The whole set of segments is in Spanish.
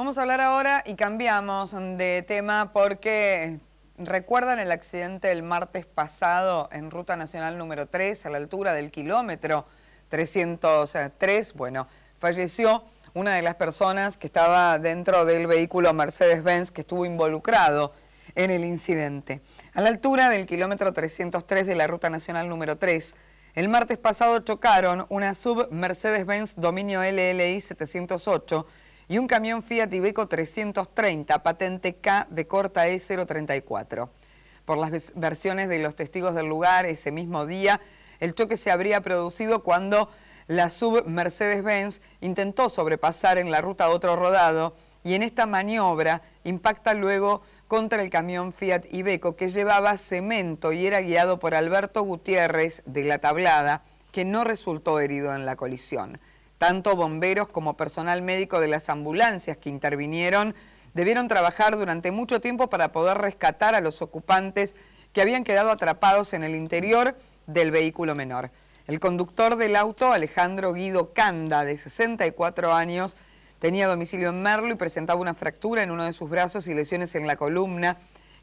Vamos a hablar ahora y cambiamos de tema porque ¿Recuerdan el accidente del martes pasado en Ruta Nacional número 3 a la altura del kilómetro 303? Bueno, falleció una de las personas que estaba dentro del vehículo Mercedes-Benz que estuvo involucrado en el incidente. A la altura del kilómetro 303 de la Ruta Nacional número 3, el martes pasado chocaron una sub Mercedes-Benz dominio LLI 708 y un camión Fiat Iveco 330, patente K de corta E034. Por las versiones de los testigos del lugar, ese mismo día, el choque se habría producido cuando la sub Mercedes-Benz intentó sobrepasar en la ruta otro rodado y en esta maniobra impacta luego contra el camión Fiat Ibeco que llevaba cemento y era guiado por Alberto Gutiérrez de La Tablada, que no resultó herido en la colisión. Tanto bomberos como personal médico de las ambulancias que intervinieron debieron trabajar durante mucho tiempo para poder rescatar a los ocupantes que habían quedado atrapados en el interior del vehículo menor. El conductor del auto, Alejandro Guido Canda, de 64 años, tenía domicilio en Merlo y presentaba una fractura en uno de sus brazos y lesiones en la columna,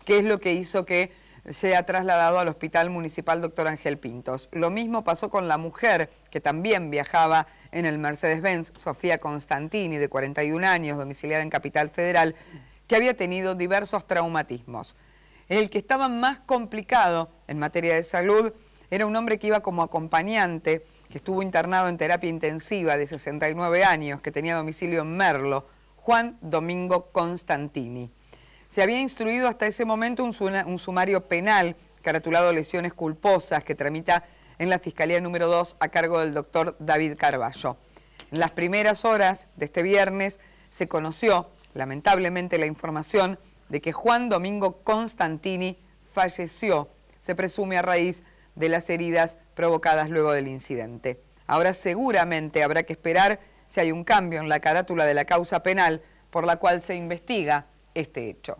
que es lo que hizo que se ha trasladado al Hospital Municipal Dr. Ángel Pintos. Lo mismo pasó con la mujer que también viajaba en el Mercedes-Benz, Sofía Constantini, de 41 años, domiciliada en Capital Federal, que había tenido diversos traumatismos. El que estaba más complicado en materia de salud era un hombre que iba como acompañante, que estuvo internado en terapia intensiva de 69 años, que tenía domicilio en Merlo, Juan Domingo Constantini. Se había instruido hasta ese momento un, sumario penal caratulado lesiones culposas que tramita en la Fiscalía número 2 a cargo del doctor David Carballo. En las primeras horas de este viernes se conoció, lamentablemente, la información de que Juan Domingo Constantini falleció, se presume a raíz de las heridas provocadas luego del incidente. Ahora seguramente habrá que esperar si hay un cambio en la carátula de la causa penal por la cual se investiga este hecho.